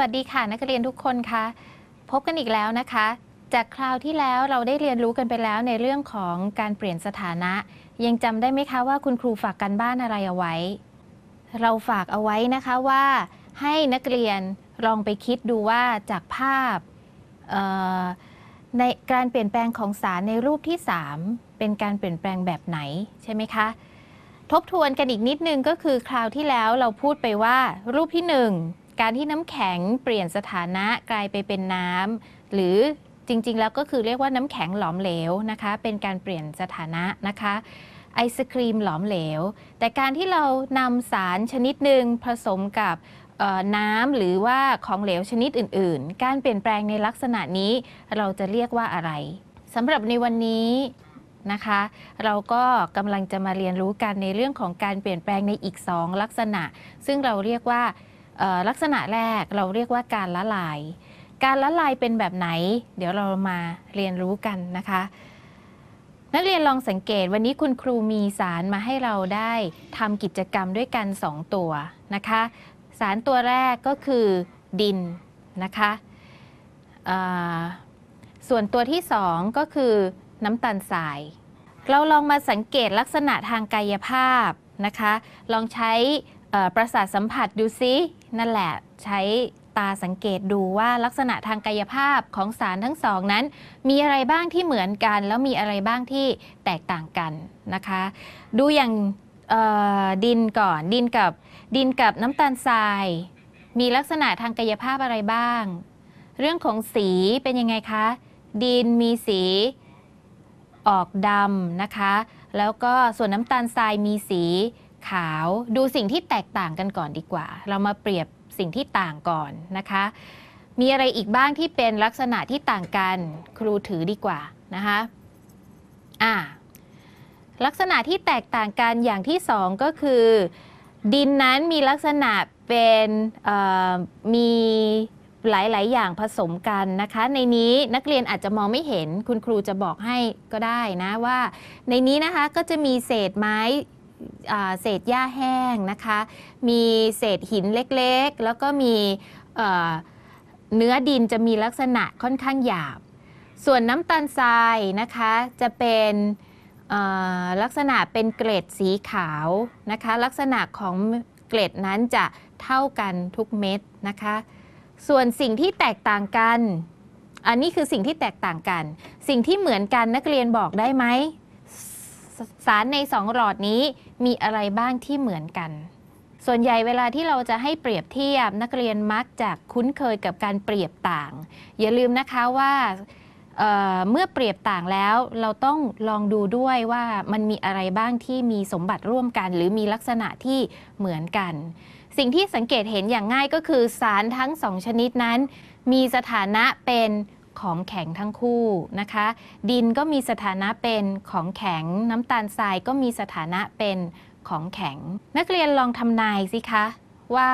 วัสดีค่ะนักเรียนทุกคนคะพบกันอีกแล้วนะคะ จากคราวที่แล้วเราได้เรียนรู้กันไปแล้วในเรื่องของการเปลี่ยนสถานะยังจำได้ไหมคะว่าคุณครูฝากกันบ้านอะไรเอาไว้ เราฝากเอาไว้นะคะว่า ให้นักเรียนลองไปคิดดูว่าจากภาพในการเปลี่ยนแปลงของสารในรูปที่ 3 เป็นการเปลี่ยนแปลงแบบไหนใช่ไหมคะทบทวนกันอีกนิดนึงก็คือคราวที่แล้วเราพูดไปว่ารูปที่1การที่น้ำแข็งเปลี่ยนสถานะกลายไปเป็นน้ำ หรือจริงๆแล้วก็คือเรียกว่าน้ำแข็งหลอมเหลวนะคะเป็นการเปลี่ยนสถานะนะคะไอศครีมหลอมเหลว แต่การที่เรานำสารชนิดหนึ่งผสมกับน้ำหรือว่าของเหลวชนิดอื่น ๆ การเปลี่ยนแปลงในลักษณะนี้ เราจะเรียกว่าอะไรสำหรับในวันนี้นะคะ เราก็กำลังจะมาเรียนรู้กันในเรื่องของการเปลี่ยนแปลงในอีก2ลักษณะ ซึ่งเราเรียกว่าลักษณะแรกเราเรียกว่าการละลาย การละลายเป็นแบบไหน เดี๋ยวเรามาเรียนรู้กันนะคะนักเรียนลองสังเกตวันนี้คุณครูมีสารมาให้เราได้ทำกิจกรรมด้วยกัน 2 ตัวนะคะ สารตัวแรกก็คือ ดินนะคะส่วนตัวที่ 2 ก็คือน้ำตาลทราย เราลองมาสังเกตลักษณะทางกายภาพนะคะลองใช้ประสาทสัมผัสดูซินั่นแหละใช้ตาสังเกตดูว่าลักษณะทางกายภาพของสารทั้งสองนั้น มีอะไรบ้างที่เหมือนกัน แล้วมีอะไรบ้างที่แตกต่างกันนะคะดูอย่างดินก่อน ดินกับดินกับน้ำตาลทราย มีลักษณะทางกายภาพอะไรบ้าง เรื่องของสีเป็นยังไงคะดินมีสี ออกดำนะคะแล้วก็ส่วนน้ำตาลทรายมีสีขาวดูสิ่งที่แตกต่างกันก่อนดีกว่า เรามาเปรียบสิ่งที่ต่างก่อนนะคะมีอะไรอีกบ้างที่เป็นลักษณะที่ต่างกันครูถือดีกว่านะคะอ่าลักษณะที่แตกต่างกันอย่างที่สองก็คือดินนั้นมีลักษณะเป็นมีหลายๆอย่างผสมกันนะคะในนี้นักเรียนอาจจะมองไม่เห็นคุณครูจะบอกให้ก็ได้นะ ว่าในนี้นะคะก็จะมีเศษไม้เศษหญ้าแห้งนะคะ มีเศษหินเล็กๆ แล้วก็มีเนื้อดินจะมีลักษณะค่อนข้างหยาบ ส่วนน้ำตาลทรายนะคะจะเป็นลักษณะเป็นเกล็ดสีขาวนะคะลักษณะของเกล็ดนั้นจะเท่ากันทุกเม็ดนะคะ ส่วนสิ่งที่แตกต่างกัน อันนี้คือสิ่งที่แตกต่างกัน สิ่งที่เหมือนกันนักเรียนบอกได้ไหมสารใน 2หลอดนี้มีอะไรบ้างที่เหมือนกัน ส่วนใหญ่เวลาที่เราจะให้เปรียบเทียบ นักเรียนมักจะคุ้นเคยกับการเปรียบต่าง อย่าลืมนะคะว่าเเมื่อเปรียบต่างแล้ว เราต้องลองดูด้วยว่ามันมีอะไรบ้างที่มีสมบัติร่วมกัน หรือมีลักษณะที่เหมือนกัน สิ่งที่สังเกตเห็นอย่างง่ายก็คือสารทั้งสองชนิดนั้น มีสถานะเป็นของแข็งทั้งคู่นะคะ ดินก็มีสถานะเป็นของแข็ง น้ำตาลทรายก็มีสถานะเป็นของแข็ง นักเรียนลองทำนายสิคะ ว่า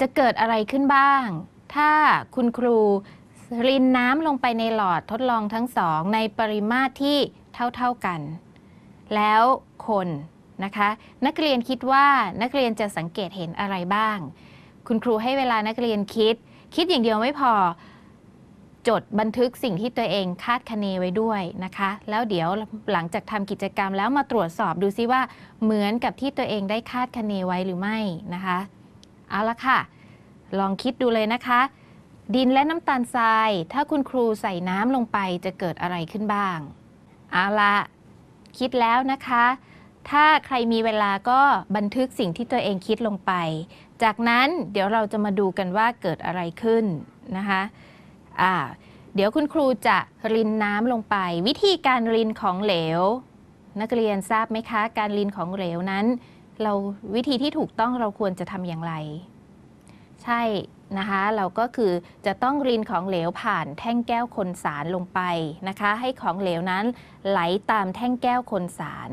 จะเกิดอะไรขึ้นบ้าง ถ้าคุณครูรินน้ำลงไปในหลอดทดลองทั้งสอง ในปริมาตรที่เท่าๆกัน แล้วคนนะคะ นักเรียนคิดว่านักเรียนจะสังเกตเห็นอะไรบ้าง คุณครูให้เวลานักเรียนคิด คิดอย่างเดียวไม่พอจดบันทึกสิ่งที่ตัวเองคาดคะเนไว้ด้วยนะคะ แล้วเดี๋ยวหลังจากทำกิจกรรมแล้วมาตรวจสอบดูซิว่าเหมือนกับที่ตัวเองได้คาดคะเนไว้หรือไม่นะคะเอาละค่ะ ลองคิดดูเลยนะคะ ดินและน้ำตาลทราย ถ้าคุณครูใส่น้ำลงไปจะเกิดอะไรขึ้นบ้างเอาละคิดแล้วนะคะ ถ้าใครมีเวลาก็บันทึกสิ่งที่ตัวเองคิดลงไป จากนั้นเดี๋ยวเราจะมาดูกันว่าเกิดอะไรขึ้นนะคะเดี๋ยวคุณครูจะรินน้ำลงไป วิธีการรินของเหลว นักเรียนทราบไหมคะ การรินของเหลวนั้น เราวิธีที่ถูกต้องเราควรจะทำอย่างไร ใช่นะคะเราก็คือจะต้องรินของเหลวผ่านแท่งแก้วคนสารลงไปนะคะให้ของเหลวนั้น ไหลตามแท่งแก้วคนสาร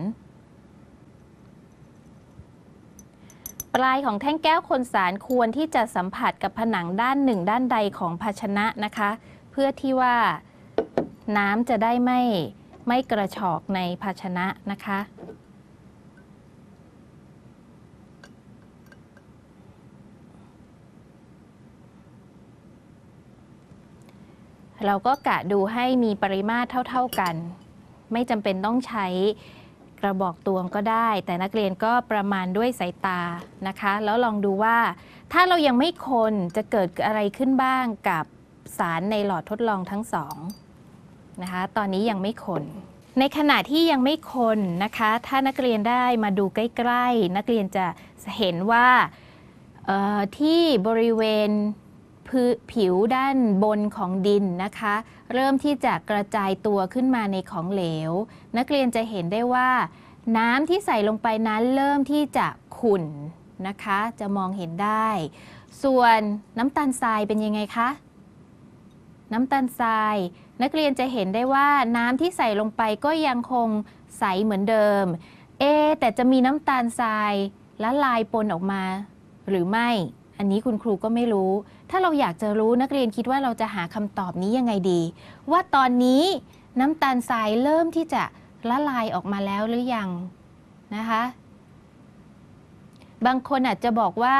ปลายของแท่งแก้วคนสารควรที่จะสัมผัสกับผนังด้านหนึ่งด้านใดของภาชนะนะคะ เพื่อที่ว่าน้ำจะได้ไม่ไม่กระชอกในภาชนะนะคะ เราก็กะดูให้มีปริมาตรเท่าๆกัน ไม่จำเป็นต้องใช้กระบอกตวงก็ได้แต่นักเรียนก็ประมาณด้วยสายตานะคะแล้วลองดูว่าถ้าเรายังไม่คนจะเกิดอะไรขึ้นบ้างกับสารในหลอดทดลองทั้งสองนะคะตอนนี้ยังไม่คน ในขณะที่ยังไม่คนนะคะถ้านักเรียนได้มาดูใกล้ๆ นักเรียนจะเห็นว่าที่บริเวณผิวด้านบนของดินนะคะ เริ่มที่จะกระจายตัวขึ้นมาในของเหลว นักเรียนจะเห็นได้ว่า น้ำที่ใส่ลงไปนั้นเริ่มที่จะขุ่นนะคะ จะมองเห็นได้ ส่วนน้ำตาลทรายเป็นยังไงคะ น้ำตาลทราย นักเรียนจะเห็นได้ว่า น้ำที่ใส่ลงไปก็ยังคงใสเหมือนเดิม เอแต่จะมีน้ำตาลทรายละลายปนออกมา หรือไม่ อันนี้คุณครูก็ไม่รู้ถ้าเราอยากจะรู้นักเรียนคิดว่าเราจะหาคำตอบนี้ยังไงดี ว่าตอนนี้น้ำตาลทรายเริ่มที่จะละลายออกมาแล้วหรือยังนะคะบางคนอาจจะบอกว่า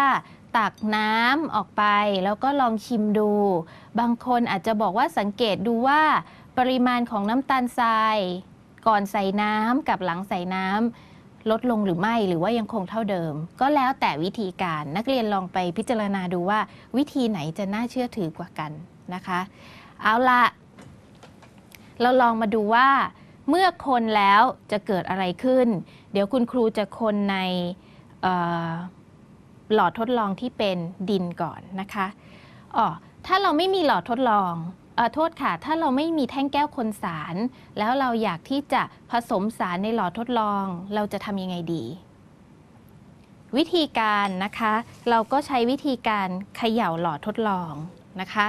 ตักน้ำออกไป แล้วก็ลองชิมดู บางคนอาจจะบอกว่าสังเกตดูว่า ปริมาณของน้ำตาลทราย ก่อนใส่น้ำกับหลังใส่น้ำลดลงหรือไม่หรือว่ายังคงเท่าเดิม ก็แล้วแต่วิธีการนักเรียนลองไปพิจารณาดูว่าวิธีไหนจะน่าเชื่อถือกว่ากันนะคะ เอาละเราลองมาดูว่าเมื่อคนแล้วจะเกิดอะไรขึ้น เดี๋ยวคุณครูจะคนในหลอดทดลองที่เป็นดินก่อนนะคะ อ๋อ ถ้าเราไม่มีหลอดทดลองโทษค่ะถ้าเราไม่มีแท่งแก้วคนสาร แล้วเราอยากที่จะผสมสารในหลอดทดลองเราจะทำยังไงดี วิธีการนะคะ เราก็ใช้วิธีการเขย่าหลอดทดลองนะคะ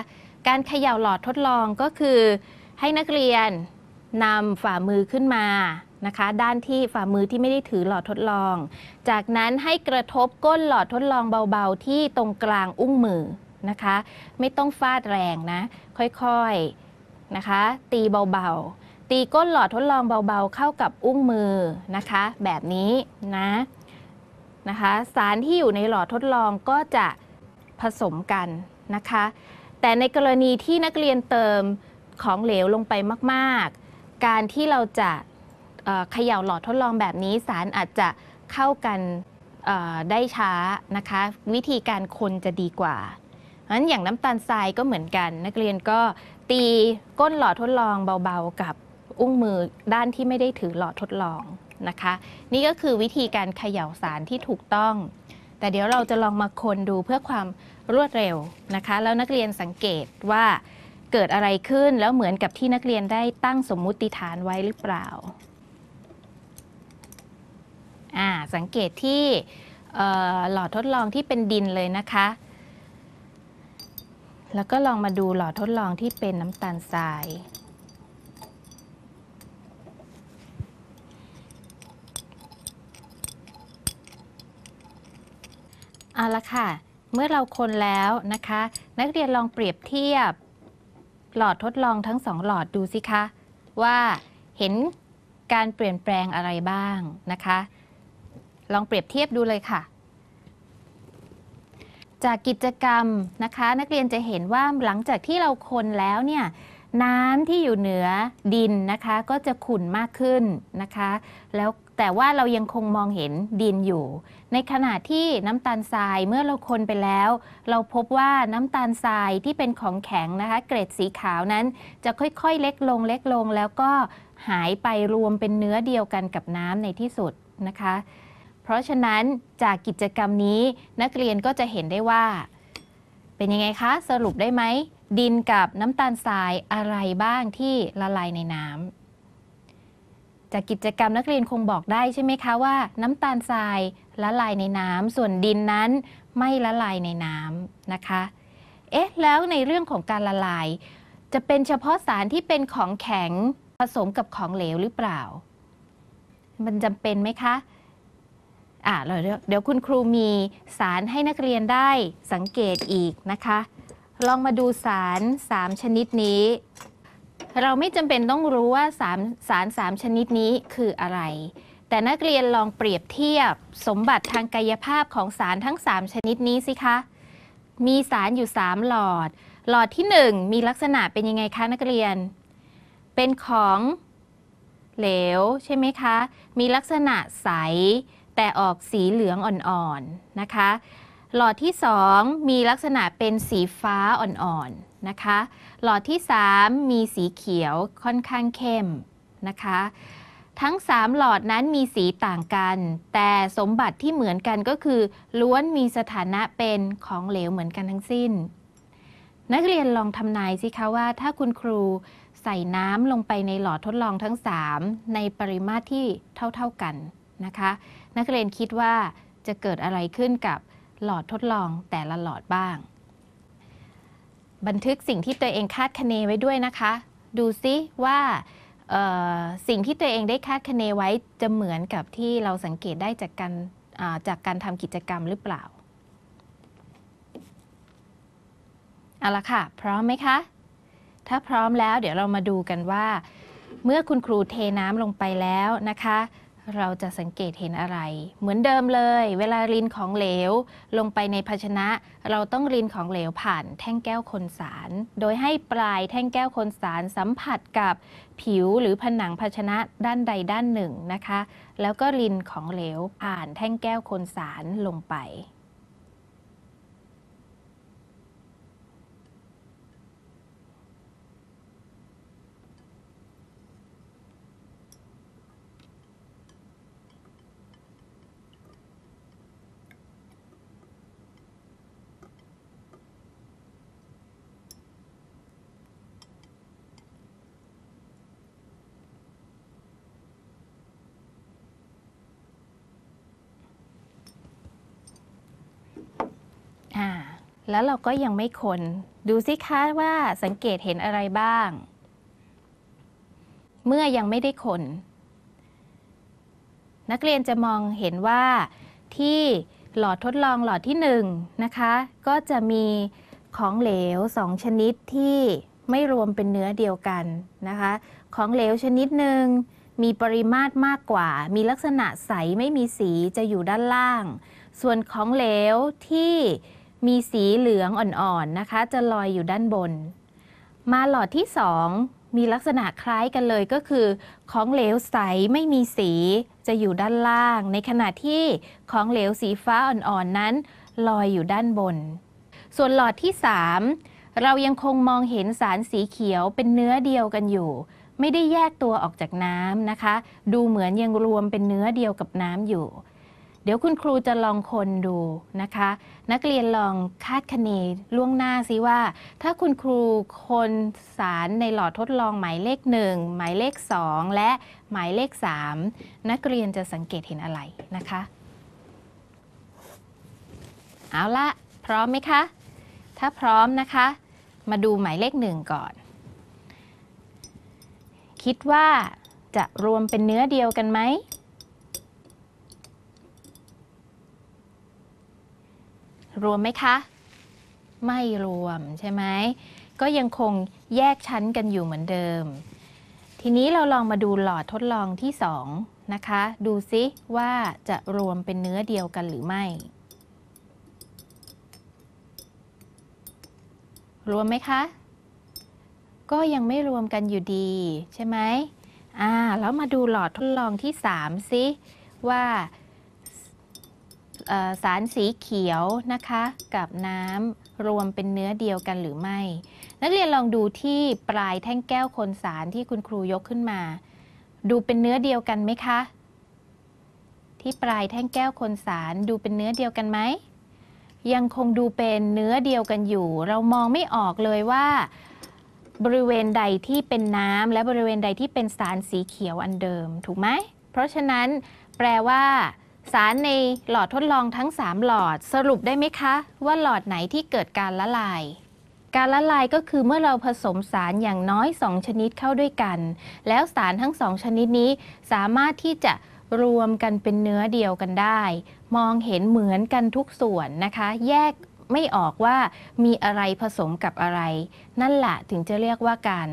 การเขย่าหลอดทดลองก็คือให้นักเรียนนำฝ่ามือขึ้นมานะคะด้านที่ฝ่ามือที่ไม่ได้ถือหลอดทดลอง จากนั้นให้กระทบก้นหลอดทดลองเบา ๆที่ตรงกลางอุ้งมือนะคะไม่ต้องฟาดแรงนะค่อยๆนะคะตีเบาๆ ตีก้นหลอดทดลองเบาๆ เข้ากับอุ้งมือนะคะแบบนี้นะนะคะสารที่อยู่ในหลอดทดลองก็จะผสมกันนะคะแต่ในกรณีที่นักเรียนเติมของเหลวลงไปมากๆ การที่เราจะเขย่าหลอดทดลองแบบนี้สารอาจจะเข้ากันได้ช้านะคะวิธีการคนจะดีกว่านั้นอย่างน้ำตาลทรายก็เหมือนกัน นักเรียนก็ตีก้นหลอดทดลองเบาๆกับอุ้งมือด้านที่ไม่ได้ถือหลอดทดลองนะคะ นี่ก็คือวิธีการเขย่าสารที่ถูกต้อง แต่เดี๋ยวเราจะลองมาคนดูเพื่อความรวดเร็วนะคะ แล้วนักเรียนสังเกตว่าเกิดอะไรขึ้นแล้วเหมือนกับที่นักเรียนได้ตั้งสมมุติฐานไว้หรือเปล่าอ่าสังเกตที่หลอดทดลองที่เป็นดินเลยนะคะแล้วก็ลองมาดูหลอดทดลองที่เป็นน้ำตาลทรายเอาละค่ะ เมื่อเราคนแล้วนะคะ นักเรียนลองเปรียบเทียบหลอดทดลองทั้งสองหลอดดูสิคะว่าเห็นการเปลี่ยนแปลงอะไรบ้างนะคะ ลองเปรียบเทียบดูเลยค่ะจากกิจกรรมนะคะนักเรียนจะเห็นว่าหลังจากที่เราคนแล้วเนี่ยน้ำที่อยู่เหนือดินนะคะก็จะขุ่นมากขึ้นนะคะ แล้วแต่ว่าเรายังคงมองเห็นดินอยู่ ในขณะที่น้ำตาลทรายเมื่อเราคนไปแล้ว เราพบว่าน้ำตาลทรายที่เป็นของแข็งนะคะเกรดสีขาวนั้นจะค่อยๆเล็กลง เล็กลง แล้วก็หายไปรวมเป็นเนื้อเดียวกันกับน้ำในที่สุดนะคะเพราะฉะนั้นจากกิจกรรมนี้ นักเรียนก็จะเห็นได้ว่า เป็นยังไงคะ สรุปได้ไหมดินกับน้ำตาลทรายอะไรบ้างที่ละลายในน้ำจากกิจกรรมนักเรียนคงบอกได้ใช่ไหมคะว่า น้ำตาลทรายละลายในน้ำส่วนดินนั้นไม่ละลายในน้ำนะคะเอ๊ะแล้วในเรื่องของการละลาย จะเป็นเฉพาะสารที่เป็นของแข็งผสมกับของเหลวหรือเปล่า มันจำเป็นไหมคะอ่าเดี๋ยวคุณครูมีสารให้นักเรียนได้สังเกตอีกนะคะ ลองมาดูสาร 3 ชนิดนี้ เราไม่จำเป็นต้องรู้ว่าสารสาร 3 ชนิดนี้คืออะไร แต่นักเรียนลองเปรียบเทียบสมบัติทางกายภาพของสารทั้ง 3 ชนิดนี้สิคะ มีสารอยู่ 3 หลอด หลอดที่ 1 มีลักษณะเป็นยังไงคะนักเรียน เป็นของ เหลวใช่ไหมคะ มีลักษณะใสแต่ออกสีเหลืองอ่อนๆนะคะ หลอดที่ 2 มีลักษณะเป็นสีฟ้าอ่อนๆนะคะ หลอดที่ 3 มีสีเขียวค่อนข้างเข้มนะคะ ทั้ง3หลอดนั้นมีสีต่างกัน แต่สมบัติที่เหมือนกันก็คือ ล้วนมีสถานะเป็นของเหลวเหมือนกันทั้งสิ้น นักเรียนลองทำนายสิคะว่า ถ้าคุณครูใส่น้ำลงไปในหลอดทดลองทั้ง 3 ในปริมาตรที่เท่าๆกันนะคะนักเรียนคิดว่าจะเกิดอะไรขึ้นกับหลอดทดลองแต่ละหลอดบ้าง บันทึกสิ่งที่ตัวเองคาดคะเนไว้ด้วยนะคะ ดูซิว่าสิ่งที่ตัวเองได้คาดคะเนไว้จะเหมือนกับที่เราสังเกตได้จากการจากการทำกิจกรรมหรือเปล่า เอาละค่ะพร้อมไหมคะ ถ้าพร้อมแล้วเดี๋ยวเรามาดูกันว่า เมื่อคุณครูเทน้ำลงไปแล้วนะคะเราจะสังเกตเห็นอะไร เหมือนเดิมเลย เวลารินของเหลวลงไปในภาชนะ เราต้องรินของเหลวผ่านแท่งแก้วคนสาร โดยให้ปลายแท่งแก้วคนสารสัมผัสกับผิวหรือผนังภาชนะด้านใดด้านหนึ่งนะคะ แล้วก็รินของเหลวผ่านแท่งแก้วคนสารลงไปแล้วเราก็ยังไม่คน ดูสิคะว่าสังเกตเห็นอะไรบ้าง เมื่อยังไม่ได้คน นักเรียนจะมองเห็นว่าที่หลอดทดลองหลอดที่1นะคะ ก็จะมีของเหลวสองชนิดที่ไม่รวมเป็นเนื้อเดียวกันนะคะของเหลวชนิดหนึ่งมีปริมาตรมากกว่า มีลักษณะใสไม่มีสีจะอยู่ด้านล่าง ส่วนของเหลวที่มีสีเหลืองอ่อนๆนะคะ จะลอยอยู่ด้านบน มาหลอดที่สองมีลักษณะคล้ายกันเลยก็คือ ของเหลวใสไม่มีสีจะอยู่ด้านล่าง ในขณะที่ของเหลวสีฟ้าอ่อนๆ นั้น ลอยอยู่ด้านบน ส่วนหลอดที่สามเรายังคงมองเห็นสารสีเขียวเป็นเนื้อเดียวกันอยู่ ไม่ได้แยกตัวออกจากน้ำนะคะ ดูเหมือนยังรวมเป็นเนื้อเดียวกับน้ำอยู่เดี๋ยวคุณครูจะลองคนดูนะคะ นักเรียนลองคาดคะเนล่วงหน้าซิว่า ถ้าคุณครูคนสารในหลอดทดลองหมายเลขหนึ่ง หมายเลขสองและหมายเลขสามนักเรียนจะสังเกตเห็นอะไรนะคะ เอาละพร้อมไหมคะ ถ้าพร้อมนะคะ มาดูหมายเลขหนึ่งก่อน คิดว่าจะรวมเป็นเนื้อเดียวกันไหมรวมไหมคะ ไม่รวมใช่ไหมก็ยังคงแยกชั้นกันอยู่เหมือนเดิม ทีนี้เราลองมาดูหลอดทดลองที่สองนะคะ ดูซิว่าจะรวมเป็นเนื้อเดียวกันหรือไม่ รวมไหมคะ ก็ยังไม่รวมกันอยู่ดีใช่ไหมอ่าแล้วมาดูหลอดทดลองที่สามซิ ว่าสารสีเขียวนะคะ กับน้ำรวมเป็นเนื้อเดียวกันหรือไม่ นักเรียนลองดูที่ปลายแท่งแก้วคนสารที่คุณครูยกขึ้นมา ดูเป็นเนื้อเดียวกันไหมคะ ที่ปลายแท่งแก้วคนสารดูเป็นเนื้อเดียวกันไหม ยังคงดูเป็นเนื้อเดียวกันอยู่ เรามองไม่ออกเลยว่า บริเวณใดที่เป็นน้ำและบริเวณใดที่เป็นสารสีเขียวอันเดิม ถูกไหมเพราะฉะนั้น แปลว่าสารในหลอดทดลองทั้ง3หลอดสรุปได้ไหมคะ ว่าหลอดไหนที่เกิดการละลาย การละลายก็คือเมื่อเราผสมสารอย่างน้อย 2 ชนิดเข้าด้วยกัน แล้วสารทั้ง2ชนิดนี้สามารถที่จะรวมกันเป็นเนื้อเดียวกันได้ มองเห็นเหมือนกันทุกส่วนนะคะ แยกไม่ออกว่ามีอะไรผสมกับอะไร นั่นแหละถึงจะเรียกว่าการ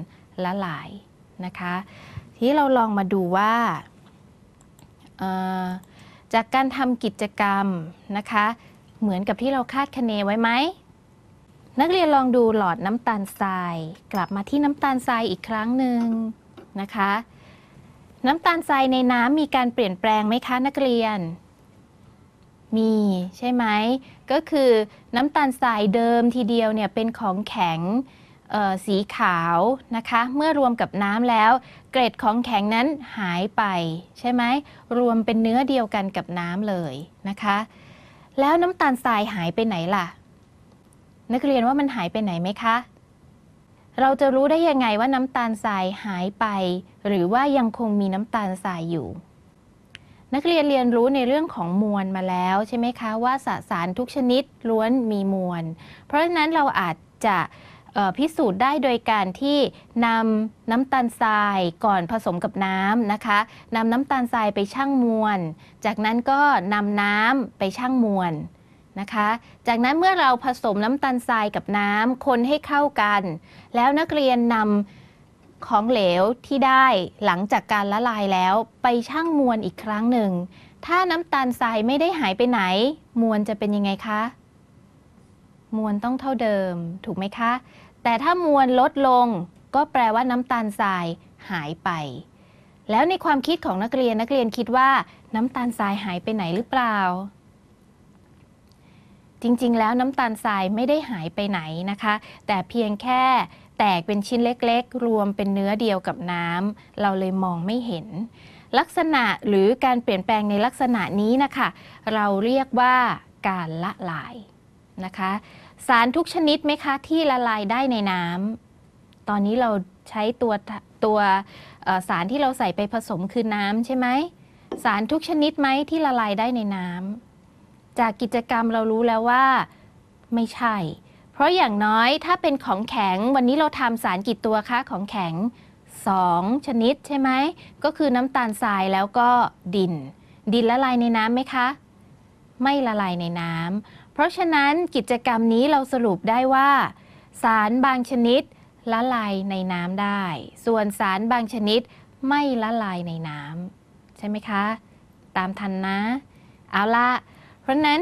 ละลายนะคะ ทีนี้เราลองมาดูว่าจากการทำกิจกรรมนะคะ เหมือนกับที่เราคาดคะเนไว้ไหม นักเรียนลองดูหลอดน้ำตาลทรายกลับมาที่น้ำตาลทรายอีกครั้งหนึ่งนะคะ น้ำตาลทรายในน้ำมีการเปลี่ยนแปลงไหมคะนักเรียน มีใช่ไหมก็คือน้ำตาลทรายเดิมทีเดียวเนี่ยเป็นของแข็งสีขาวนะคะ เมื่อรวมกับน้ำแล้วเกรดของแข็งนั้นหายไป ใช่ไหมรวมเป็นเนื้อเดียวกันกับน้ำเลยนะคะ แล้วน้ำตาลทรายหายไปไหนล่ะ นักเรียนว่ามันหายไปไหนไหมคะ เราจะรู้ได้ยังไงว่าน้ำตาลทรายหายไป หรือว่ายังคงมีน้ำตาลทรายอยู่ นักเรียนเรียนรู้ในเรื่องของมวลมาแล้วใช่ไหมคะ ว่าสสารทุกชนิดล้วนมีมวล เพราะฉะนั้นเราอาจจะพิสูจน์ได้โดยการที่นำ น้ำตาลทรายก่อนผสมกับน้ำนะคะนำน้ำตาลทรายไปชั่งมวลจากนั้นก็ นำน้ำไปชั่งมวลนะคะ จากนั้นเมื่อเราผสมน้ำตาลทรายกับน้ำคนให้เข้ากัน แล้วนักเรียนนำของเหลวที่ได้หลังจากการละลายแล้ว ไปชั่งมวลอีกครั้งหนึ่ง ถ้าน้ำตาลทรายไม่ได้หายไปไหน มวลจะเป็นยังไงคะ มวลต้องเท่าเดิม ถูกไหมคะแต่ถ้ามวลลดลงก็แปลว่าน้ำตาลทรายหายไป แล้วในความคิดของนักเรียนนักเรียนคิดว่า น้ำตาลทรายหายไปไหนหรือเปล่า จริงๆแล้วน้ำตาลทรายไม่ได้หายไปไหนนะคะ แต่เพียงแค่แตกเป็นชิ้นเล็ก ๆ รวมเป็นเนื้อเดียวกับน้ำเราเลยมองไม่เห็น ลักษณะหรือการเปลี่ยนแปลงในลักษณะนี้นะคะ เราเรียกว่า การละลาย นะคะสารทุกชนิดไหมคะ ที่ละลายได้ในน้ำตอนนี้เราใช้ตัวตัวสารที่เราใส่ไปผสมคือน้ำใช่ไหมสารทุกชนิดไหมที่ละลายได้ในน้ำจากกิจกรรมเรารู้แล้วว่าไม่ใช่ เพราะอย่างน้อยถ้าเป็นของแข็งวันนี้เราทำสารกี่ตัวคะของแข็ง2 ชนิดใช่ไหมก็คือน้ำตาลทรายแล้วก็ดิน ดินละลายในน้ำไหมคะ ไม่ละลายในน้ำพราะฉะนั้นกิจกรรมนี้เราสรุปได้ว่าสารบางชนิด ละลายในน้ำได้ ส่วนสารบางชนิดไม่ละลายในน้ำใช่ไหมคะตามทันนะเอาละเพราะนั้น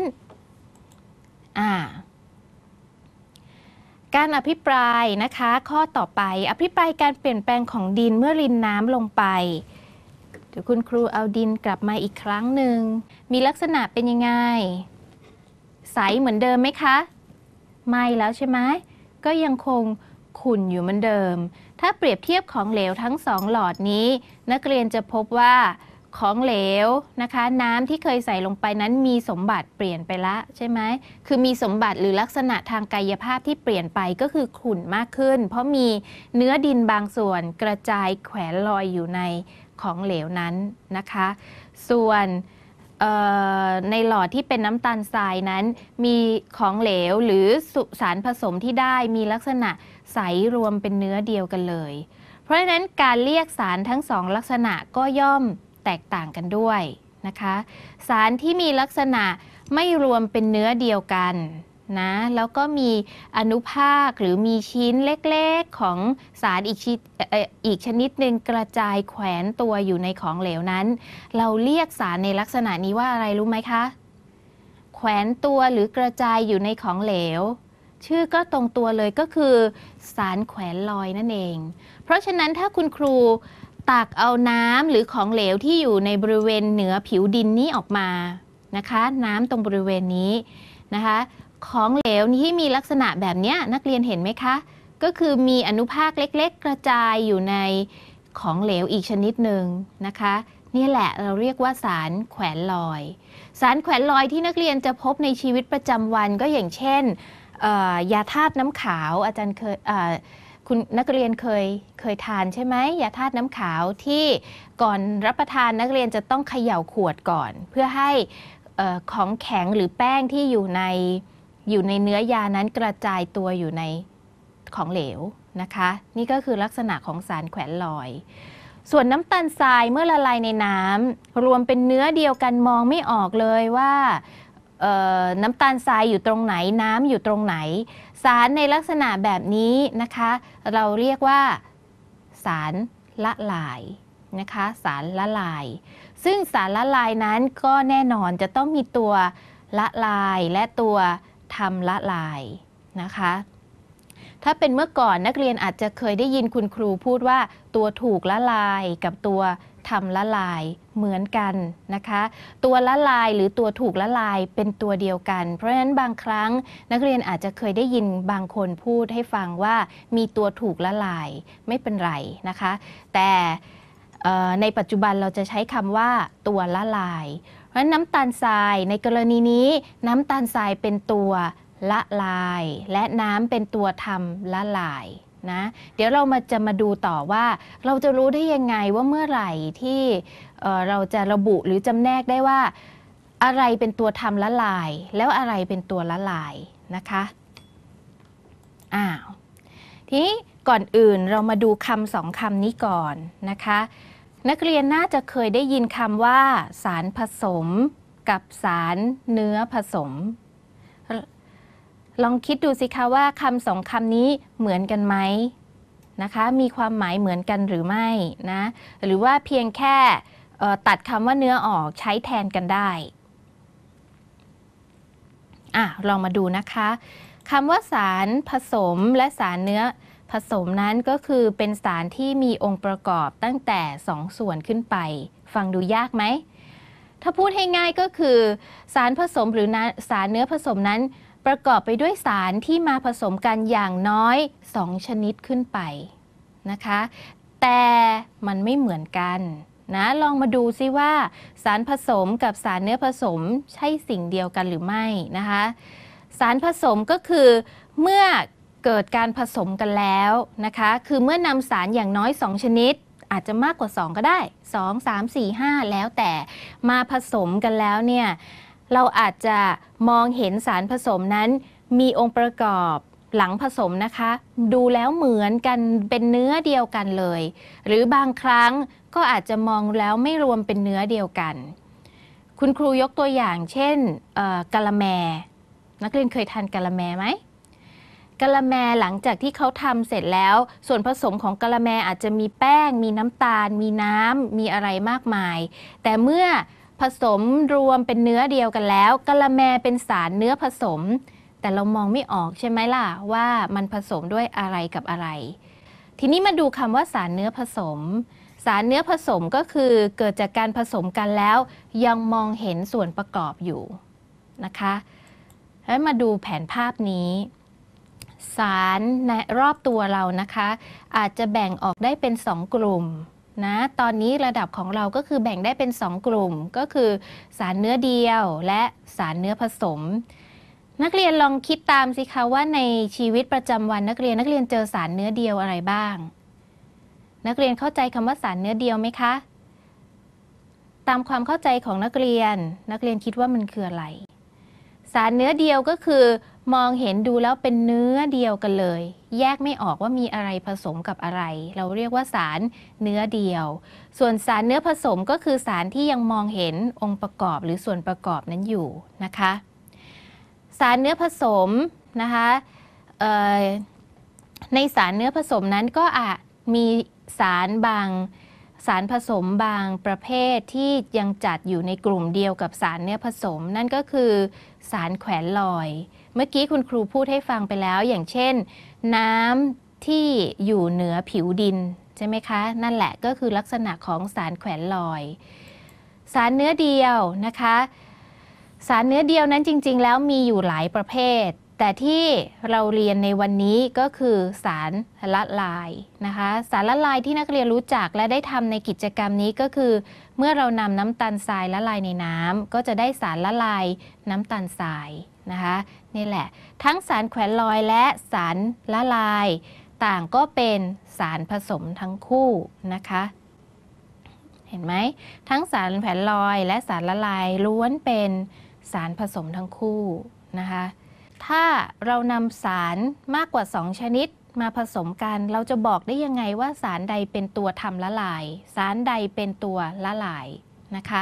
การอภิปรายนะคะ ข้อต่อไปอภิปรายการเปลี่ยนแปลงของดินเมื่อรินน้ำลงไปเดี๋ยวคุณครูเอาดินกลับมาอีกครั้งหนึ่งมีลักษณะเป็นยังไงใสเหมือนเดิมไหมคะไม่แล้วใช่ไหมก็ยังคงขุ่นอยู่เหมือนเดิม ถ้าเปรียบเทียบของเหลวทั้งสองหลอดนี้ นักเรียนจะพบว่าของเหลวนะคะ น้ำที่เคยใส่ลงไปนั้น มีสมบัติเปลี่ยนไปละใช่ไหมคือมีสมบัติหรือลักษณะทางกายภาพที่เปลี่ยนไปก็คือขุ่นมากขึ้น เพราะมีเนื้อดินบางส่วนกระจายแขวนลอยอยู่ในของเหลวนั้นนะคะ ส่วนในหลอดที่เป็นน้ำตาลทรายนั้นมีของเหลวหรือสารผสมที่ได้มีลักษณะใสรวมเป็นเนื้อเดียวกันเลย เพราะฉะนั้นการเรียกสารทั้งสองลักษณะก็ย่อมแตกต่างกันด้วยนะคะสารที่มีลักษณะไม่รวมเป็นเนื้อเดียวกันนะแล้วก็มีอนุภาคหรือมีชิ้นเล็ก ๆ ของสารอีกชอีกชนิดหนึ่งกระจายแขวนตัวอยู่ในของเหลวนั้น เราเรียกสารในลักษณะนี้ว่าอะไรรู้ไหมคะแขวนตัวหรือกระจายอยู่ในของเหลว ชื่อก็ตรงตัวเลยก็คือสารแขวนลอยนั่นเอง เพราะฉะนั้นถ้าคุณครูตักเอาน้ำหรือของเหลวที่อยู่ในบริเวณเหนือผิวดินนี้ออกมานะคะ น้ำตรงบริเวณนี้นะคะของเหลวที่มีลักษณะแบบนี้นักเรียนเห็นไหมคะ ก็คือมีอนุภาคเล็กๆ กระจายอยู่ในของเหลวอีกชนิดหนึ่งนะคะนี่แหละเราเรียกว่าสารแขวนลอย สารแขวนลอยที่นักเรียนจะพบในชีวิตประจำวันก็อย่างเช่นยาธาตุน้ำขาว อาจารย์เคยคุณนักเรียนเคยเคยทานใช่ไหมยาธาตุน้ำขาวที่ก่อนรับประทานนักเรียนจะต้องเขย่าขวดก่อน เพื่อให้ของแข็งหรือแป้งที่อยู่ในอยู่ในเนื้อยานั้นกระจายตัวอยู่ในของเหลวนะคะ นี่ก็คือลักษณะของสารแขวนลอย ส่วนน้ำตาลทรายเมื่อละลายในน้ำรวมเป็นเนื้อเดียวกันมองไม่ออกเลยว่า น้ำตาลทรายอยู่ตรงไหนน้ำอยู่ตรงไหน สารในลักษณะแบบนี้นะคะ เราเรียกว่าสารละลาย นะคะ สารละลาย ซึ่งสารละลายนั้นก็แน่นอนจะต้องมีตัวละลายและตัวทำละลายนะคะ ถ้าเป็นเมื่อก่อนนักเรียนอาจจะเคยได้ยินคุณครูพูดว่าตัวถูกละลายกับตัวทำละลายเหมือนกันนะคะ ตัวละลายหรือตัวถูกละลายเป็นตัวเดียวกัน เพราะฉะนั้นบางครั้งนักเรียนอาจจะเคยได้ยินบางคนพูดให้ฟังว่า มีตัวถูกละลายไม่เป็นไรนะคะ แต่ในปัจจุบันเราจะใช้คำว่าตัวละลายราะน้ำตาลทรายในกรณีนี้น้ำตาลทรายเป็นตัวละลาย และน้ำเป็นตัวทำละลายนะเดี๋ยวเรามาจะมาดูต่อว่าเราจะรู้ได้ยังไงว่าเมื่อไหร่ที่เเราจะระบุหรือจำแนกได้ว่า อะไรเป็นตัวทำละลาย แล้วอะไรเป็นตัวละลายนะคะอ้าวทีนี้ก่อนอื่นเรามาดูคำสองคำนี้ก่อนนะคะนักเรียนน่าจะเคยได้ยินคำว่าสารผสมกับสารเนื้อผสม ลองคิดดูสิคะว่าคำสองคำนี้เหมือนกันไหมนะคะ มีความหมายเหมือนกันหรือไม่นะหรือว่าเพียงแค่ตัดคำว่าเนื้อออกใช้แทนกันได้อ่ะลองมาดูนะคะคำว่าสารผสมและสารเนื้อผสมนั้นก็คือเป็นสารที่มีองค์ประกอบตั้งแต่ 2 ส่วนขึ้นไป ฟังดูยากไหม ถ้าพูดให้ง่ายก็คือ สารผสมหรือสารเนื้อผสมนั้นประกอบไปด้วยสารที่มาผสมกันอย่างน้อย 2 ชนิดขึ้นไปนะคะแต่มันไม่เหมือนกัน นะลองมาดูซิว่า สารผสมกับสารเนื้อผสมใช่สิ่งเดียวกันหรือไม่นะคะสารผสมก็คือเมื่อเกิดการผสมกันแล้วนะคะ คือเมื่อนำสารอย่างน้อย 2 ชนิด อาจจะมากกว่า 2 ก็ได้ 2 3 4 5แล้วแต่มาผสมกันแล้วเนี่ยเราอาจจะมองเห็นสารผสมนั้น มีองค์ประกอบหลังผสมนะคะ ดูแล้วเหมือนกันเป็นเนื้อเดียวกันเลย หรือบางครั้งก็อาจจะมองแล้วไม่รวมเป็นเนื้อเดียวกัน คุณครูยกตัวอย่าง เช่นกะละแม นักเรียนเคยทานกะละแมไหมกะละแมหลังจากที่เขาทำเสร็จแล้ว ส่วนผสมของกะละแมอาจจะมีแป้ง มีน้ำตาล มีน้ำมีอะไรมากมาย แต่เมื่อผสมรวมเป็นเนื้อเดียวกันแล้วกะละแมเป็นสารเนื้อผสม แต่เรามองไม่ออกใช่ไหมล่ะ ว่ามันผสมด้วยอะไรกับอะไร ทีนี้มาดูคำว่าสารเนื้อผสม สารเนื้อผสมก็คือเกิดจากการผสมกันแล้ว ยังมองเห็นส่วนประกอบอยู่นะคะให้มาดูแผนภาพนี้สารในรอบตัวเรานะคะ อาจจะแบ่งออกได้เป็น 2 กลุ่มนะตอนนี้ระดับของเราก็คือแบ่งได้เป็น 2 กลุ่ม ก็คือ สารเนื้อเดียวและสารเนื้อผสม นักเรียนลองคิดตามสิคะว่าในชีวิตประจำวันนักเรียนนักเรียนเจอสารเนื้อเดียวอะไรบ้าง นักเรียนเข้าใจคำว่าสารเนื้อเดียวไหมคะ ตามความเข้าใจของนักเรียน นักเรียนคิดว่ามันคืออะไรสารเนื้อเดียวก็คือมองเห็นดูแล้วเป็นเนื้อเดียวกันเลย แยกไม่ออกว่ามีอะไรผสมกับอะไร เราเรียกว่าสารเนื้อเดียว ส่วนสารเนื้อผสมก็คือสารที่ยังมองเห็นองค์ประกอบหรือส่วนประกอบนั้นอยู่ นะคะ สารเนื้อผสมนะคะในสารเนื้อผสมนั้นก็อาจมีสารบางสารผสมบางประเภทที่ยังจัดอยู่ในกลุ่มเดียวกับสารเนื้อผสม นั่นก็คือสารแขวนลอยเมื่อกี้คุณครูพูดให้ฟังไปแล้วอย่างเช่นน้ำที่อยู่เหนือผิวดินใช่ไหมคะนั่นแหละก็คือลักษณะของสารแขวนลอย สารเนื้อเดียวนะคะ สารเนื้อเดียวนั้นจริงๆ แล้วมีอยู่หลายประเภท แต่ที่เราเรียนในวันนี้ก็คือสารละลายนะคะสารละลายที่นักเรียนรู้จักและได้ทำในกิจกรรมนี้ก็คือเมื่อเรานำน้ำตาลทรายละลายในน้ำก็จะได้สารละลาย น้ำตาลทรายนะคะนี่แหละทั้งสารแขวนลอยและสารละลายต่างก็เป็นสารผสมทั้งคู่นะคะเห็นไหมทั้งสารแผ่นลอยและสารละลายล้วนเป็นสารผสมทั้งคู่นะคะถ้าเรานำสารมากกว่า 2 ชนิดมาผสมกัน เราจะบอกได้ยังไงว่าสารใดเป็นตัวทำละลายสารใดเป็นตัวละลายนะคะ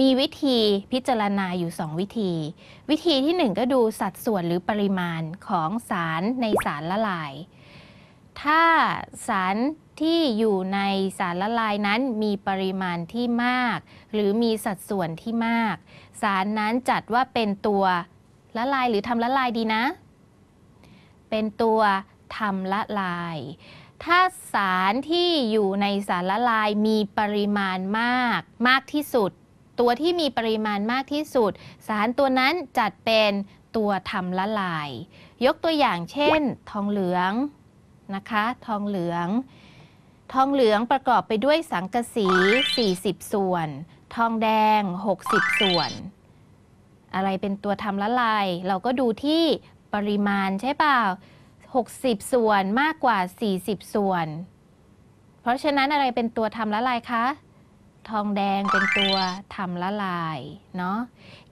มีวิธีพิจารณาอยู่ 2 วิธี วิธีที่ 1 ก็ดูสัดส่วนหรือปริมาณของสารในสารละลาย ถ้าสารที่อยู่ในสารละลายนั้นมีปริมาณที่มาก หรือมีสัดส่วนที่มาก สารนั้นจัดว่าเป็นตัวละลายหรือทำละลายดีนะ เป็นตัวทำละลายถ้าสารที่อยู่ในสารละลายมีปริมาณมากมากที่สุด ตัวที่มีปริมาณมากที่สุด สารตัวนั้นจัดเป็นตัวทำละลาย ยกตัวอย่างเช่นทองเหลืองนะคะ ทองเหลือง ทองเหลืองประกอบไปด้วยสังกะสี 40 ส่วน ทองแดง 60 ส่วน อะไรเป็นตัวทำละลาย เราก็ดูที่ปริมาณใช่เปล่า60 ส่วนมากกว่า 40 ส่วน เพราะฉะนั้นอะไรเป็นตัวทำละลายคะ ทองแดงเป็นตัวทำละลายเนาะ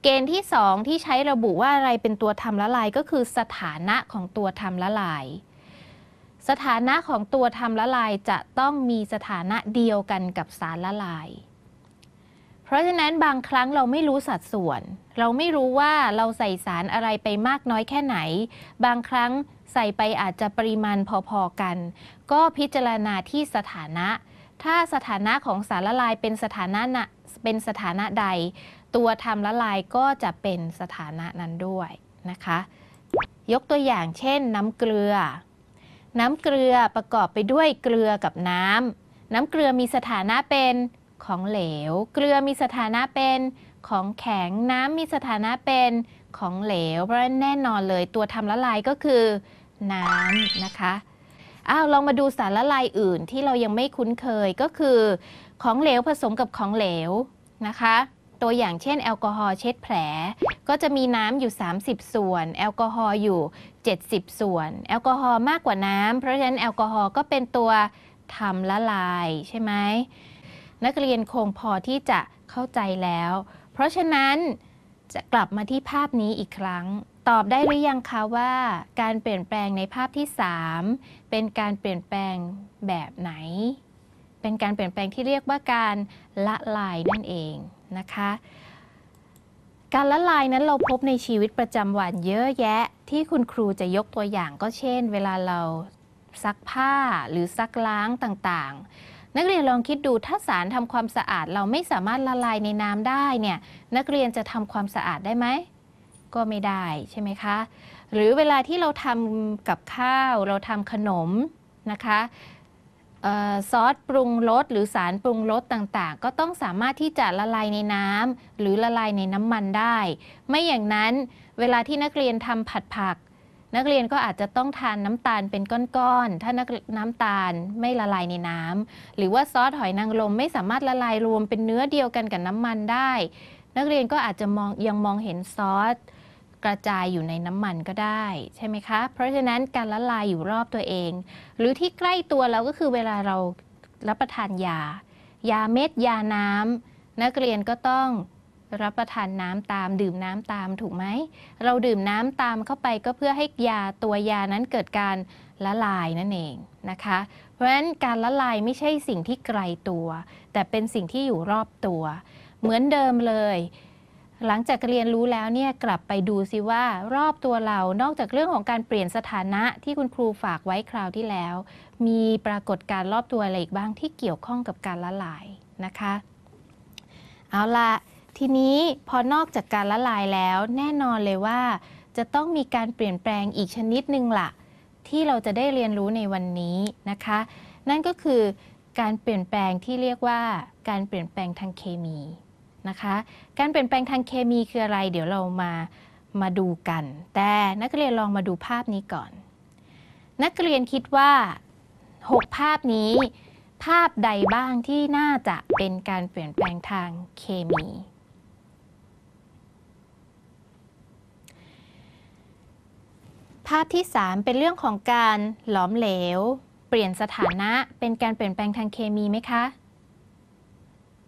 เกณฑ์ที่ 2 ที่ใช้ระบุว่าอะไรเป็นตัวทำละลายก็คือสถานะของตัวทำละลาย สถานะของตัวทำละลายจะต้องมีสถานะเดียวกันกับสารละลาย เพราะฉะนั้นบางครั้งเราไม่รู้สัดส่วน เราไม่รู้ว่าเราใส่สารอะไรไปมากน้อยแค่ไหน บางครั้งใส่ไปอาจจะปริมาณพอๆกัน ก็พิจารณาที่สถานะ ถ้าสถานะของสารละลายเป็นสถานะเป็นสถานะใด ตัวทำละลายก็จะเป็นสถานะนั้นด้วยนะคะ ยกตัวอย่างเช่นน้ำเกลือ น้ำเกลือประกอบไปด้วยเกลือกับน้ำน้ำเกลือมีสถานะเป็นของเหลว เกลือมีสถานะเป็นของแข็ง น้ำมีสถานะเป็นของเหลว เพราะแน่นอนเลย ตัวทำละลายก็คือน้ำนะคะ อ้าว ลองมาดูสารละลายอื่นที่เรายังไม่คุ้นเคยก็คือของเหลวผสมกับของเหลวนะคะ ตัวอย่างเช่นแอลกอฮอล์เช็ดแผลก็จะมีน้ำอยู่ 30 ส่วน แอลกอฮอล์อยู่ 70 ส่วน แอลกอฮอล์มากกว่าน้ำเพราะฉะนั้นแอลกอฮอล์ก็เป็นตัวทำละลาย ใช่ไหมนักเรียนคงพอที่จะเข้าใจแล้ว เพราะฉะนั้นจะกลับมาที่ภาพนี้อีกครั้งตอบได้หรือยังคะว่าการเปลี่ยนแปลงในภาพที่ 3 เป็นการเปลี่ยนแปลงแบบไหน เป็นการเปลี่ยนแปลงที่เรียกว่าการละลายนั่นเองนะคะ การละลายนั้นเราพบในชีวิตประจำวันเยอะแยะที่คุณครูจะยกตัวอย่างก็เช่นเวลาเราซักผ้าหรือซักล้างต่างๆ นักเรียนลองคิดดูถ้าสารทำความสะอาด เราไม่สามารถละลายในน้ำได้เนี่ยนักเรียนจะทำความสะอาดได้ไหมก็ไม่ได้ใช่ไหมคะ หรือเวลาที่เราทำกับข้าวเราทำขนมนะคะซอสปรุงรสหรือสารปรุงรสต่างๆ ก็ต้องสามารถที่จะละลายในน้ำหรือละลายในน้ำมันได้ ไม่อย่างนั้นเวลาที่นักเรียนทำผัดผัก นักเรียนก็อาจจะต้องทานน้ำตาลเป็นก้อน ๆ ถ้านักน้ำตาลไม่ละลายในน้ำหรือว่าซอสหอยนางรมไม่สามารถละลายรวมเป็นเนื้อเดียวกันกับน้ำมันได้ นักเรียนก็อาจจะมองยังมองเห็นซอสกระจายอยู่ในน้ำมันก็ได้ใช่ไหมคะเพราะฉะนั้นการละลายอยู่รอบตัวเอง หรือที่ใกล้ตัวเราก็คือเวลาเรารับประทานยา ยาเม็ดยาน้ำนักเรียนก็ต้องรับประทานน้ำตามดื่มน้ำตามถูกไหมเราดื่มน้ำตามเข้าไปก็เพื่อให้ยาตัวยานั้นเกิดการละลายนั่นเองนะคะ เพราะฉะนั้นการละลายไม่ใช่สิ่งที่ไกลตัว แต่เป็นสิ่งที่อยู่รอบตัว เหมือนเดิมเลยหลังจากเรียนรู้แล้วเนี่ยกลับไปดูซิว่ารอบตัวเรานอกจากเรื่องของการเปลี่ยนสถานะที่คุณครูฝากไว้คราวที่แล้ว มีปรากฏการรอบตัวอะไรอีกบ้างที่เกี่ยวข้องกับการละลายนะคะ เอาละทีนี้พอนอกจากการละลายแล้ว แน่นอนเลยว่า จะต้องมีการเปลี่ยนแปลงอีกชนิดหนึ่งละที่เราจะได้เรียนรู้ในวันนี้นะคะ นั่นก็คือการเปลี่ยนแปลงที่เรียกว่าการเปลี่ยนแปลงทางเคมีนะคะการเปลี่ยนแปลงทางเคมีคืออะไร เดี๋ยวเรามามาดูกัน แต่นักเรียนลองมาดูภาพนี้ก่อน นักเรียนคิดว่า 6 ภาพนี้ ภาพใดบ้างที่น่าจะเป็นการเปลี่ยนแปลงทางเคมี ภาพที่ 3 เป็นเรื่องของการหลอมเหลว เปลี่ยนสถานะเป็นการเปลี่ยนแปลงทางเคมีไหมคะ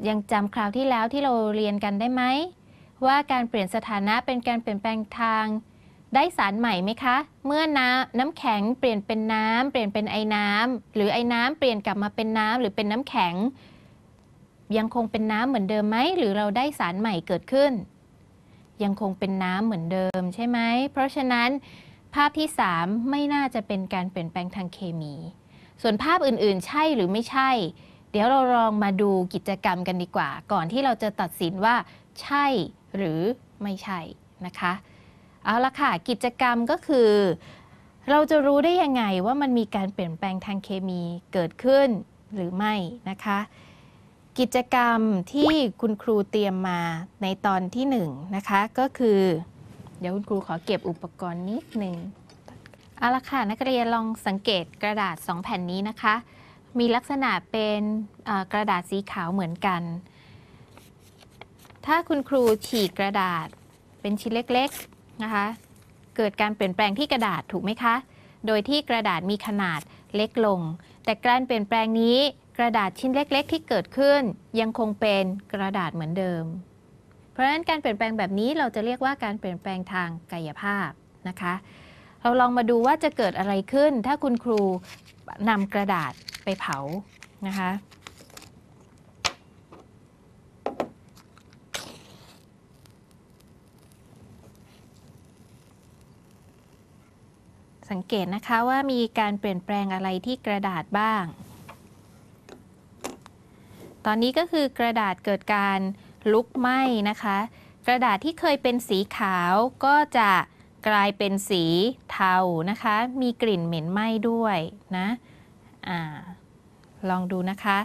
ยังจำคราวที่แล้วที่เราเรียนกันได้ไหม ว่าการเปลี่ยนสถานะเป็นการเปลี่ยนแปลงทาง ได้สารใหม่ไหมคะ เมื่อน้ำน้ำแข็งเปลี่ยนเป็นน้ำเปลี่ยนเป็นไอ้น้ำหรือไอ้น้ำเปลี่ยนกลับมาเป็นน้ำหรือเป็นน้ำแข็ง ยังคงเป็นน้ำเหมือนเดิมไหม หรือเราได้สารใหม่เกิดขึ้น ยังคงเป็นน้ำเหมือนเดิมใช่ไหม เพราะฉะนั้น ภาพที่3ไม่น่าจะเป็นการเปลี่ยนแปลงทางเคมีส่วนภาพอื่นๆ ใช่หรือไม่ใช่เดี๋ยวเราลองมาดูกิจกรรมกันดีกว่าก่อนที่เราจะตัดสินว่า ใช่หรือไม่ใช่นะคะเอาละค่ะกิจกรรมก็คือ เราจะรู้ได้ยังไงว่ามันมีการเปลี่ยนแปลงทางเคมีเกิดขึ้นหรือไม่นะคะ กิจกรรมที่คุณครูเตรียมมาในตอนที่ 1นนะคะ ก็คือ เดี๋ยวคุณครูขอเก็บอุปกรณ์นิดหนึ่งเอาละค่ะ นักเรียนลองสังเกตกระดาษ 2 แผ่นนี้นะคะมีลักษณะเป็นกระดาษสีขาวเหมือนกัน ถ้าคุณครูฉีกกระดาษเป็นชิ้นเล็กๆนะคะ เกิดการเปลี่ยนแปลงที่กระดาษถูกไหมคะ โดยที่กระดาษมีขนาดเล็กลง แต่การเปลี่ยนแปลงนี้กระดาษชิ้นเล็กๆ ที่เกิดขึ้นยังคงเป็นกระดาษเหมือนเดิม เพราะฉะนั้นการเปลี่ยนแปลงแบบนี้เราจะเรียกว่าการเปลี่ยนแปลงทางกายภาพนะคะ เราลองมาดูว่าจะเกิดอะไรขึ้น ถ้าคุณครูนำกระดาษไปเผานะคะ สังเกตนะคะว่ามีการเปลี่ยนแปลงอะไรที่กระดาษบ้าง ตอนนี้ก็คือกระดาษเกิดการลุกไหม้นะคะ กระดาษที่เคยเป็นสีขาวก็จะกลายเป็นสีเทานะคะ มีกลิ่นเหม็นไหม้ด้วยนะ อ่าลองดูนะคะ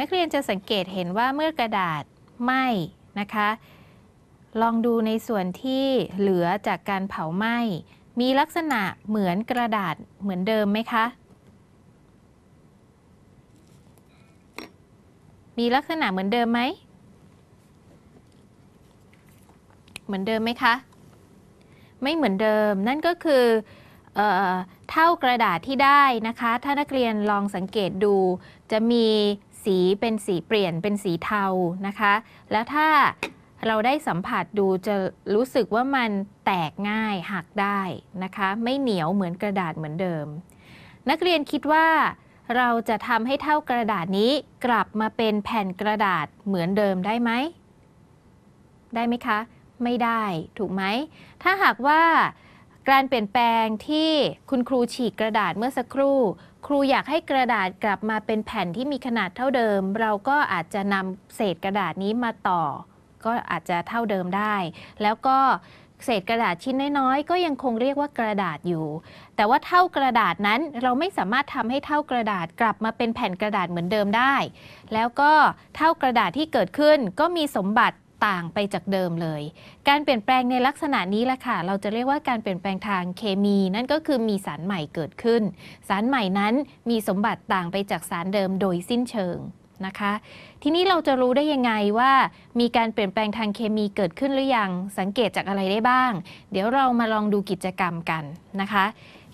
นักเรียนจะสังเกตเห็นว่าเมื่อกระดาษไหม้นะคะ ลองดูในส่วนที่เหลือจากการเผาไหม้มีลักษณะเหมือนกระดาษเหมือนเดิมไหมคะ มีลักษณะเหมือนเดิมไหม เหมือนเดิมไหมคะไม่เหมือนเดิม นั่นก็คือ เท่ากระดาษที่ได้นะคะ ถ้านักเรียนลองสังเกตดู จะมีสีเป็นสีเปลี่ยนเป็นสีเทา นะคะ แล้วถ้าเราได้สัมผัสดูจะรู้สึกว่ามันแตกง่ายหักได้นะคะ ไม่เหนียวเหมือนกระดาษเหมือนเดิม นักเรียนคิดว่าเราจะทำให้เท่ากระดาษนี้กลับมาเป็นแผ่นกระดาษเหมือนเดิมได้ไหม ได้ไหมคะไม่ได้ถูกไหม ถ้าหากว่าการเปลี่ยนแปลงที่คุณครูฉีกกระดาษเมื่อสักครู่ ครูอยากให้กระดาษกลับมาเป็นแผ่นที่มีขนาดเท่าเดิม เราก็อาจจะนำเศษกระดาษนี้มาต่อ ก็อาจจะเท่าเดิมได้ แล้วก็เศษกระดาษชิ้นน้อยๆก็ยังคงเรียกว่ากระดาษอยู่ แต่ว่าเท่ากระดาษนั้นเราไม่สามารถทำให้เท่ากระดาษกลับมาเป็นแผ่นกระดาษเหมือนเดิมได้ แล้วก็เท่ากระดาษที่เกิดขึ้นก็มีสมบัติต่างไปจากเดิมเลย การเปลี่ยนแปลงในลักษณะนี้แหละค่ะ เราจะเรียกว่าการเปลี่ยนแปลงทางเคมี นั่นก็คือมีสารใหม่เกิดขึ้น สารใหม่นั้นมีสมบัติต่างไปจากสารเดิมโดยสิ้นเชิงนะคะ ทีนี้เราจะรู้ได้ยังไงว่ามีการเปลี่ยนแปลงทางเคมีเกิดขึ้นหรือยัง สังเกตจากอะไรได้บ้าง เดี๋ยวเรามาลองดูกิจกรรมกันนะคะ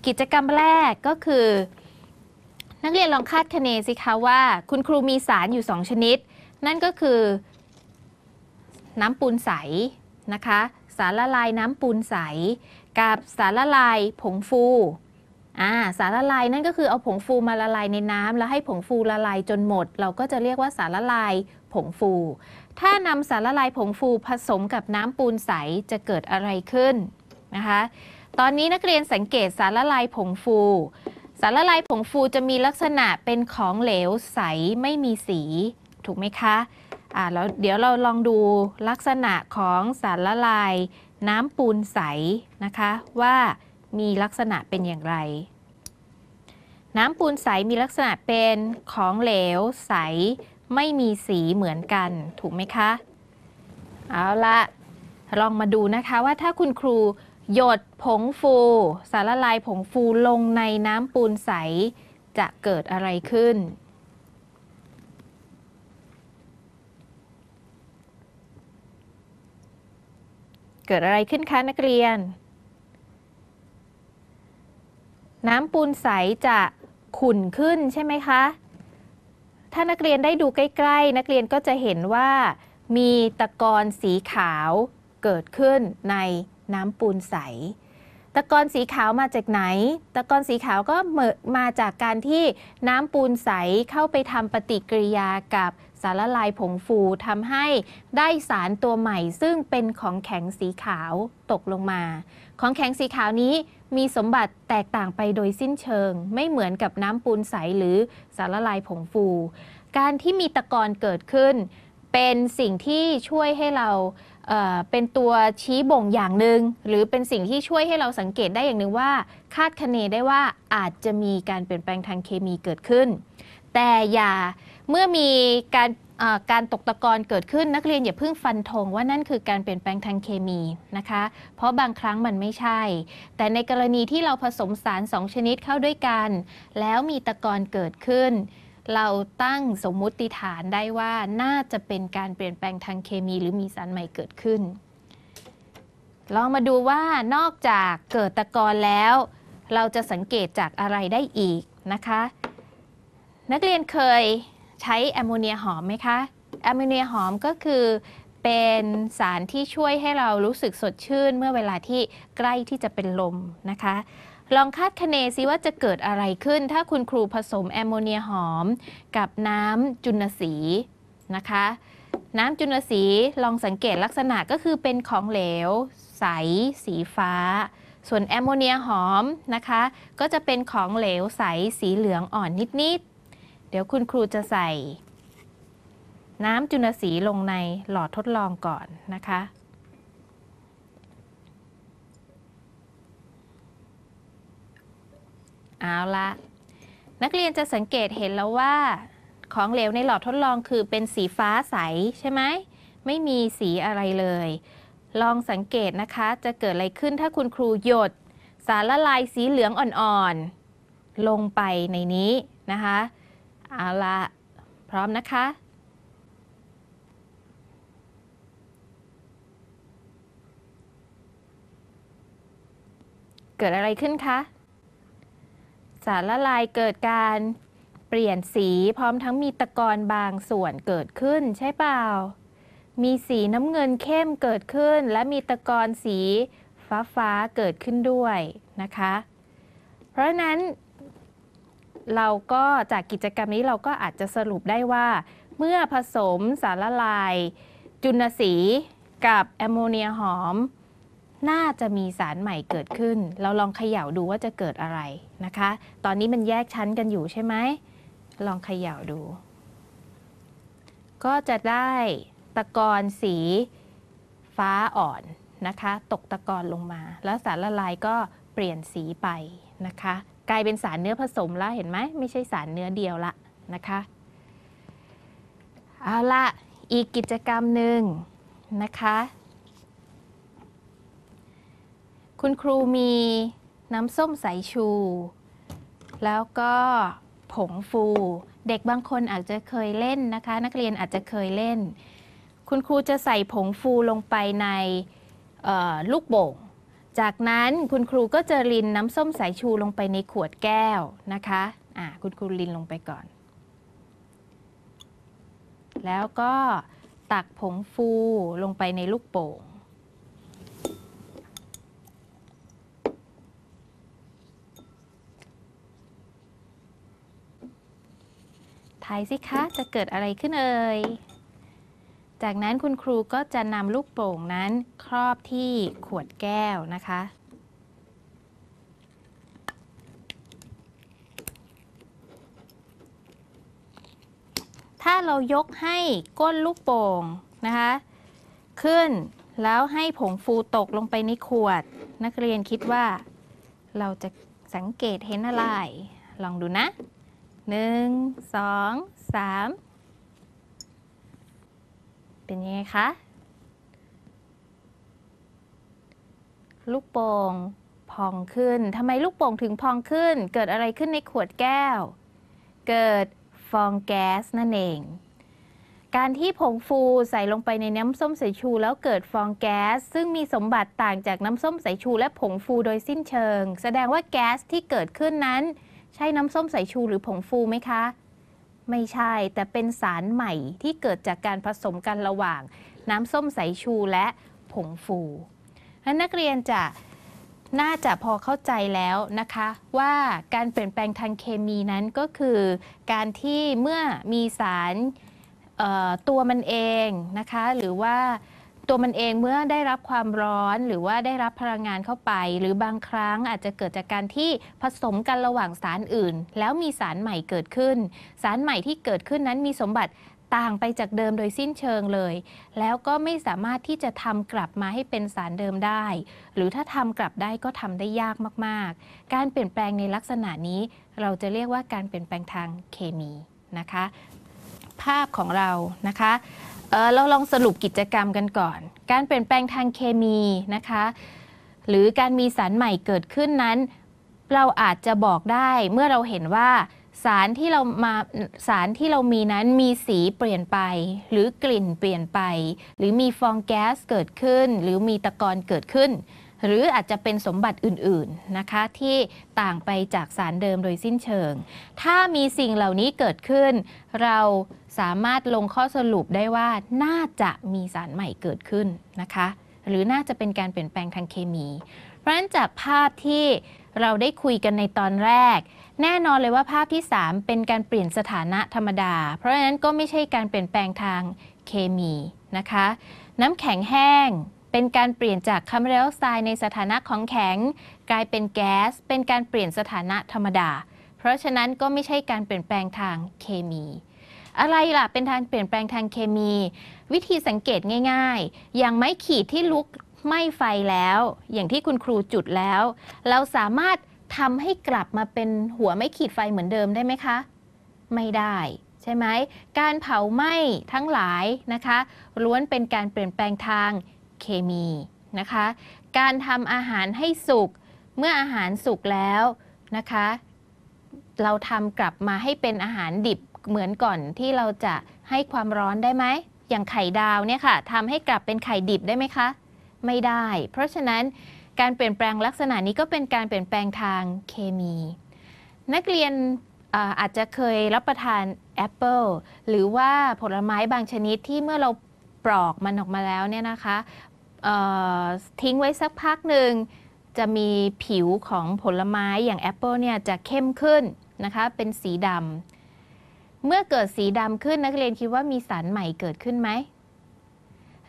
กิจกรรมแรกก็คือ นักเรียนลองคาดคะเนสิคะว่า คุณครูมีสารอยู่ 2 ชนิด นั่นก็คือน้ำปูนใส นะคะ สารละลายน้ำปูนใส กับสารละลายผงฟูอ่าสารละลายนั่นก็คือเอาผงฟูมาละลายในน้ำแล้วให้ผงฟูละลายจนหมด เราก็จะเรียกว่าสารละลายผงฟู ถ้านำสารละลายผงฟูผสมกับน้ำปูนใสจะเกิดอะไรขึ้นนะคะ ตอนนี้นักเรียนสังเกตสารละลายผงฟู สารละลายผงฟูจะมีลักษณะเป็นของเหลวใสไม่มีสี ถูกไหมคะอ่าแล้วเดี๋ยวเราลองดูลักษณะของสารละลาย น้ำปูนใสนะคะ ว่ามีลักษณะเป็นอย่างไร น้ำปูนใสมีลักษณะเป็นของเหลวใส ไม่มีสีเหมือนกันถูกไหมคะ เอาละลองมาดูนะคะว่าถ้าคุณครูหยดผงฟู สารละลายผงฟูลงในน้ำปูนใส จะเกิดอะไรขึ้นเกิดอะไรขึ้นคะ นักเรียน น้ำปูนใสจะขุ่นขึ้นใช่ไหมคะ ถ้านักเรียนได้ดูใกล้ๆ นักเรียนก็จะเห็นว่ามีตะกอนสีขาวเกิดขึ้นในน้ำปูนใสตะกอนสีขาวมาจากไหน ตะกอนสีขาวก็มาจากการที่น้ำปูนใสเข้าไปทำปฏิกิริยากับสารละลายผงฟูทำให้ได้สารตัวใหม่ ซึ่งเป็นของแข็งสีขาวตกลงมา ของแข็งสีขาวนี้มีสมบัติแตกต่างไปโดยสิ้นเชิงไม่เหมือนกับน้ำปูนใสหรือสารละลายผงฟู การที่มีตะกอนเกิดขึ้น เป็นสิ่งที่ช่วยให้เราเป็นตัวชี้บ่งอย่างหนึ่ง หรือเป็นสิ่งที่ช่วยให้เราสังเกตได้อย่างหนึ่งว่า คาดคะเนได้ว่าอาจจะมีการเปลี่ยนแปลงทางเคมีเกิดขึ้น แต่อย่าเมื่อมีการการตกตะกอนเกิดขึ้นนักเรียนอย่าเพิ่งฟันธงว่านั่นคือการเปลี่ยนแปลงทางเคมีนะคะเพราะบางครั้งมันไม่ใช่ แต่ในกรณีที่เราผสมสารสองชนิดเข้าด้วยกัน แล้วมีตะกอนเกิดขึ้นเราตั้งสมมุติฐานได้ว่าน่าจะเป็นการเปลี่ยนแปลงทางเคมีหรือมีสารใหม่เกิดขึ้น ลองมาดูว่านอกจากเกิดตะกอนแล้ว เราจะสังเกตจากอะไรได้อีกนะคะ นักเรียนเคยใช้แอมโมเนียหอมไหมคะแอมโมเนียหอมก็คือเป็นสารที่ช่วยให้เรารู้สึกสดชื่น เมื่อเวลาที่ใกล้ที่จะเป็นลมนะคะลองคาดคะเนซิว่าจะเกิดอะไรขึ้น ถ้าคุณครูผสมแอมโมเนียหอม กับน้ำจุลสีนะคะ น้ำจุลสีลองสังเกตลักษณะก็คือเป็นของเหลว ใส สีฟ้า ส่วนแอมโมเนียหอมนะคะ ก็จะเป็นของเหลวใสสีเหลืองอ่อนนิดๆเดี๋ยวคุณครูจะใส่ น้ำจุลสีลงในหลอดทดลองก่อนนะคะเอาละนักเรียนจะสังเกตเห็นแล้วว่า ของเหลวในหลอดทดลองคือเป็นสีฟ้าใสใช่ไหมไม่มีสีอะไรเลย ลองสังเกตนะคะจะเกิดอะไรขึ้นถ้าคุณครูหยด สารละลายสีเหลืองอ่อนๆลงไปในนี้นะคะเอาละพร้อมนะคะ เกิดอะไรขึ้นคะารละลายเกิดการเปลี่ยนสีพร้อมทั้งมีตะกอนบางส่วนเกิดขึ้นใช่เปล่า มีสีน้ำเงินเข้มเกิดขึ้น และมีตะกอนสีฟ้าฟ้าเกิดขึ้นด้วยนะคะ เพราะนั้น เราก็จากกิจกรรมนี้เราก็อาจจะสรุปได้ว่าเมื่อผสมสารละลายจุลสีกับแอมโมเนียหอมน่าจะมีสารใหม่เกิดขึ้น เราลองเขย่าดูว่าจะเกิดอะไรนะคะ ตอนนี้มันแยกชั้นกันอยู่ใช่ไหม ลองเขย่าดู ก็จะได้ตะกอนสีฟ้าอ่อนนะคะ ตกตะกอนลงมา แล้วสารละลายก็เปลี่ยนสีไปนะคะ กลายเป็นสารเนื้อผสมแล้วเห็นไหมไม่ใช่สารเนื้อเดียวละนะคะ เอาละอีกกิจกรรมหนึ่งนะคะคุณครูมีน้ำส้มสายชู แล้วก็ผงฟูเด็กบางคนอาจจะเคยเล่นนะคะ นักเรียนอาจจะเคยเล่น คุณครูจะใส่ผงฟูลงไปในลูกโป่งจากนั้นคุณครูก็จะรินน้ำส้มสายชูลงไปในขวดแก้วนะคะะคุณครูรินลงไปก่อน แล้วก็ตักผงฟูลงไปในลูกโป่งทายสิคะ จะเกิดอะไรขึ้นเอ่ย จากนั้นคุณครูก็จะนำลูกโป่งนั้นครอบที่ขวดแก้วนะคะ ถ้าเรายกให้ก้นลูกโป่งนะคะ ขึ้นแล้วให้ผงฟูตกลงไปในขวด นักเรียนคิดว่า เราจะสังเกตเห็นอะไร ลองดูนะหนึ่งสองสามเป็นยังไงคะ ลูกโป่งพองขึ้นทำไมลูกโป่งถึงพองขึ้น เกิดอะไรขึ้นในขวดแก้ว เกิดฟองแก๊สนั่นเองการที่ผงฟูใส่ลงไปในน้ำส้มสายชู แล้วเกิดฟองแก๊ส ซึ่งมีสมบัติต่างจากน้ำส้มสายชูและผงฟูโดยสิ้นเชิง แสดงว่าแก๊สที่เกิดขึ้นนั้นใช่น้ำส้มสายชูหรือผงฟูไหมคะ ไม่ใช่แต่เป็นสารใหม่ที่เกิดจากการผสมกันระหว่าง น้ำส้มสายชูและผงฟูนั้นนักเรียนจะน่าจะพอเข้าใจแล้วนะคะว่าการเปลี่ยนแปลงทางเคมีนั้นก็คือ การที่เมื่อมีสารตัวมันเองนะคะ หรือว่าตัวมันเองเมื่อได้รับความร้อนหรือว่าได้รับพลังงานเข้าไป หรือบางครั้งอาจจะเกิดจากการที่ผสมกันระหว่างสารอื่น แล้วมีสารใหม่เกิดขึ้น สารใหม่ที่เกิดขึ้นนั้นมีสมบัติต่างไปจากเดิมโดยสิ้นเชิงเลย แล้วก็ไม่สามารถที่จะทำกลับมาให้เป็นสารเดิมได้ หรือถ้าทำกลับได้ก็ทำได้ยากมาก ๆ การเปลี่ยนแปลงในลักษณะนี้เราจะเรียกว่าการเปลี่ยนแปลงทางเคมีนะคะ ภาพของเรานะคะเราลองสรุปกิจกรรมกันก่อน การเปลี่ยนแปลงทางเคมีนะคะ หรือการมีสารใหม่เกิดขึ้นนั้น เราอาจจะบอกได้เมื่อเราเห็นว่าสารที่เรามาสารที่เรามีนั้นมีสีเปลี่ยนไป หรือกลิ่นเปลี่ยนไป หรือมีฟองแก๊สเกิดขึ้น หรือมีตะกอนเกิดขึ้น หรืออาจจะเป็นสมบัติอื่นๆนะคะ ที่ต่างไปจากสารเดิมโดยสิ้นเชิง ถ้ามีสิ่งเหล่านี้เกิดขึ้นเราสามารถลงข้อสรุปได้ว่าน่าจะมีสารใหม่เกิดขึ้นนะคะ หรือน่าจะเป็นการเปลี่ยนแปลงทางเคมี เพราะฉะนั้นจากภาพที่เราได้คุยกันในตอนแรก แน่นอนเลยว่าภาพที่ 3 เป็นการเปลี่ยนสถานะธรรมดา เพราะฉะนั้นก็ไม่ใช่การเปลี่ยนแปลงทางเคมีนะคะ น้ำแข็งแห้งเป็นการเปลี่ยนจากคาร์บอนไดออกไซด์ในสถานะของแข็งกลายเป็นแก๊สเป็นการเปลี่ยนสถานะธรรมดา เพราะฉะนั้นก็ไม่ใช่การเปลี่ยนแปลงทางเคมีอะไรล่ะ เป็นการเปลี่ยนแปลงทางเคมี วิธีสังเกตง่ายๆ อย่างไม้ขีดที่ลุกไหม้ไฟแล้ว อย่างที่คุณครูจุดแล้ว เราสามารถทำให้กลับมาเป็นหัวไม้ขีดไฟเหมือนเดิมได้ไหมคะ ไม่ได้ใช่ไหมการเผาไหม้ทั้งหลายนะคะล้วนเป็นการเปลี่ยนแปลงทางเคมีนะคะการทำอาหารให้สุก เมื่ออาหารสุกแล้วนะคะ เราทำกลับมาให้เป็นอาหารดิบเหมือนก่อนที่เราจะให้ความร้อนได้ไหม อย่างไข่ดาวเนี่ยค่ะทำให้กลับเป็นไข่ดิบได้ไหมคะ ไม่ได้ เพราะฉะนั้นการเปลี่ยนแปลงลักษณะนี้ก็เป็นการเปลี่ยนแปลงทางเคมี นักเรียนอาจจะเคยรับประทานแอปเปิลหรือว่าผลไม้บางชนิดที่เมื่อเราปลอกมันออกมาแล้วเนี่ยนะคะ ทิ้งไว้สักพักหนึ่ง จะมีผิวของผลไม้อย่างแอปเปิลเนี่ยจะเข้มขึ้นนะคะ เป็นสีดำเมื่อเกิดสีดำขึ้นนักเรียนคิดว่ามีสารใหม่เกิดขึ้นไหม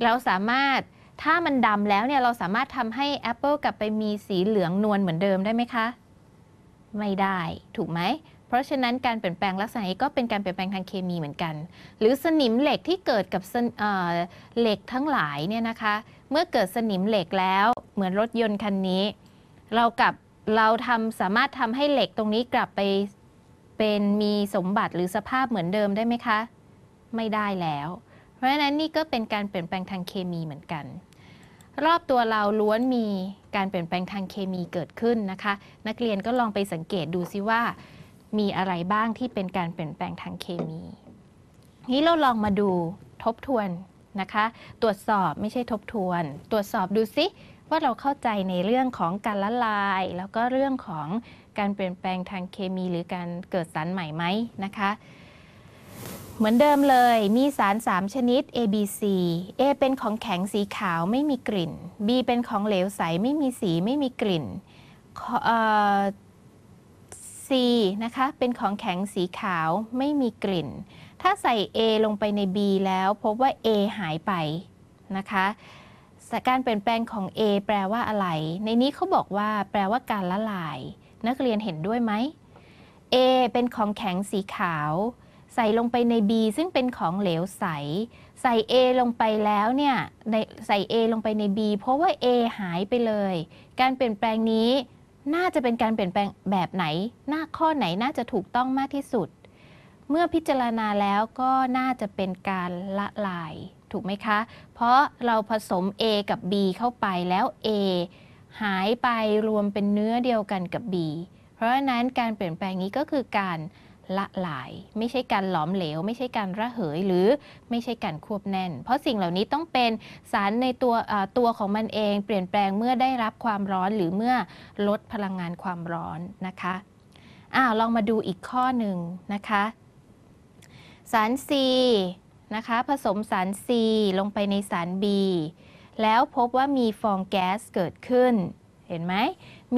เราสามารถถ้ามันดำแล้วเนี่ยเราสามารถทำให้แอปเปิลกลับไปมีสีเหลืองนวลเหมือนเดิมได้ไหมคะ ไม่ได้ถูกไหม เพราะฉะนั้นการเปลี่ยนแปลงลักษณะนี้ก็เป็นการเปลี่ยนแปลงทางเคมีเหมือนกัน หรือสนิมเหล็กที่เกิดกับเหล็กทั้งหลายเนี่ยนะคะ เมื่อเกิดสนิมเหล็กแล้วเหมือนรถยนต์คันนี้ เรากับเราทำสามารถทำให้เหล็กตรงนี้กลับไปเป็นมีสมบัติหรือสภาพเหมือนเดิมได้ไหมคะ ไม่ได้แล้ว เพราะฉะนั้นนี่ก็เป็นการเปลี่ยนแปลงทางเคมีเหมือนกัน รอบตัวเราล้วนมีการเปลี่ยนแปลงทางเคมีเกิดขึ้นนะคะ นักเรียนก็ลองไปสังเกตดูซิว่า มีอะไรบ้างที่เป็นการเปลี่ยนแปลงทางเคมีนี้เราลองมาดูทบทวนนะคะ ตรวจสอบไม่ใช่ทบทวน ตรวจสอบดูซิว่าเราเข้าใจในเรื่องของการละลาย แล้วก็เรื่องของการเปลี่ยนแปลงทางเคมีหรือการเกิดสารใหม่ไหมนะคะ เหมือนเดิมเลย มีสาร 3 ชนิด A B C A เป็นของแข็งสีขาวไม่มีกลิ่น B เป็นของเหลวใสไม่มีสีไม่มีกลิ่น C นะคะ เป็นของแข็งสีขาวไม่มีกลิ่น ถ้าใส่ A ลงไปใน B แล้วพบว่า A หายไปนะคะ การเปลี่ยนแปลงของ A แปลว่าอะไร ในนี้เขาบอกว่า แปลว่าการละลายนักเรียนเห็นด้วยไหม A เป็นของแข็งสีขาว ใส่ลงไปใน B ซึ่งเป็นของเหลวใส ใส่ A ลงไปแล้วเนี่ยใส่ A ลงไปใน B เพราะว่า A หายไปเลย การเปลี่ยนแปลงนี้ น่าจะเป็นการเปลี่ยนแปลงแบบไหน หน้าข้อไหนน่าจะถูกต้องมากที่สุด เมื่อพิจารณาแล้วก็น่าจะเป็นการละลายถูกไหมคะ เพราะเราผสม A กับ B เข้าไปแล้ว A หายไปรวมเป็นเนื้อเดียวกันกับ B เพราะฉะนั้นการเปลี่ยนแปลงนี้ก็คือการละลาย ไม่ใช่การหลอมเหลว ไม่ใช่การระเหยหรือไม่ใช่การควบแน่น เพราะสิ่งเหล่านี้ต้องเป็นสารในตัวตัวของมันเอง เปลี่ยนแปลงเมื่อได้รับความร้อน หรือเมื่อลดพลังงานความร้อนนะคะอ้าวลองมาดูอีกข้อหนึ่งนะคะสาร C นะคะผสมสาร C ลงไปในสาร B แล้วพบว่ามีฟองแก๊สเกิดขึ้น เห็นไหม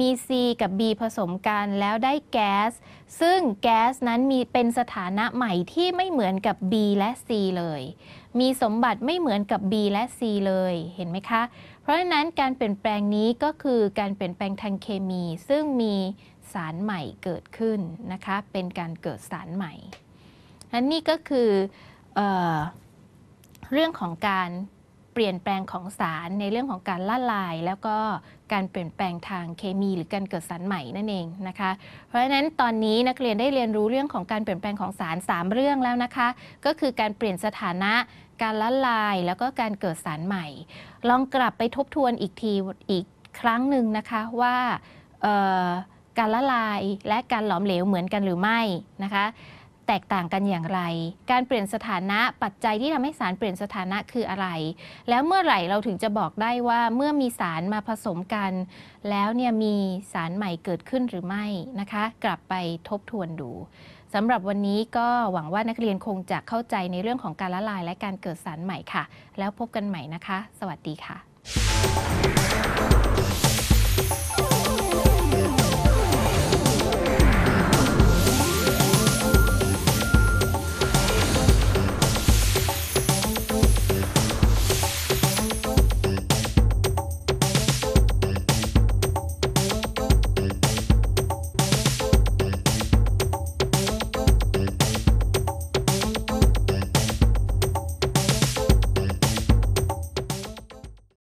มี C กับ B ผสมกันแล้วได้แก๊ส ซึ่งแก๊สนั้นมีเป็นสถานะใหม่ที่ไม่เหมือนกับ B และ C เลย มีสมบัติไม่เหมือนกับ B และ C เลย เห็นไหมคะ เพราะฉะนั้นการเปลี่ยนแปลงนี้ก็คือการเปลี่ยนแปลงทางเคมี ซึ่งมีสารใหม่เกิดขึ้นนะคะ เป็นการเกิดสารใหม่อันนี้ก็คือเออเรื่องของการเปลี่ยนแปลงของสารในเรื่องของการละลาย แล้วก็การเปลี่ยนแปลงทางเคมี หรือการเกิดสารใหม่นั่นเองนะคะ เพราะฉะนั้นตอนนี้นักเรียนได้เรียนรู้เรื่องของการเปลี่ยนแปลงของสาร3เรื่องแล้วนะคะ ก็คือการเปลี่ยนสถานะการละลายแล้วก็การเกิดสารใหม่ ลองกลับไปทบทวนอีกทีอีกครั้งหนึ่งนะคะว่าการละลายและการหลอมเหลวเหมือนกันหรือไม่นะคะแตกต่างกันอย่างไร การเปลี่ยนสถานะปัจจัยที่ทำให้สารเปลี่ยนสถานะคืออะไร แล้วเมื่อไหร่เราถึงจะบอกได้ว่าเมื่อมีสารมาผสมกัน แล้วเนี่ยมีสารใหม่เกิดขึ้นหรือไม่นะคะ กลับไปทบทวนดูสำหรับวันนี้ก็หวังว่านักเรียนคงจะเข้าใจในเรื่องของการละลายและการเกิดสารใหม่ค่ะ แล้วพบกันใหม่นะคะ สวัสดีค่ะ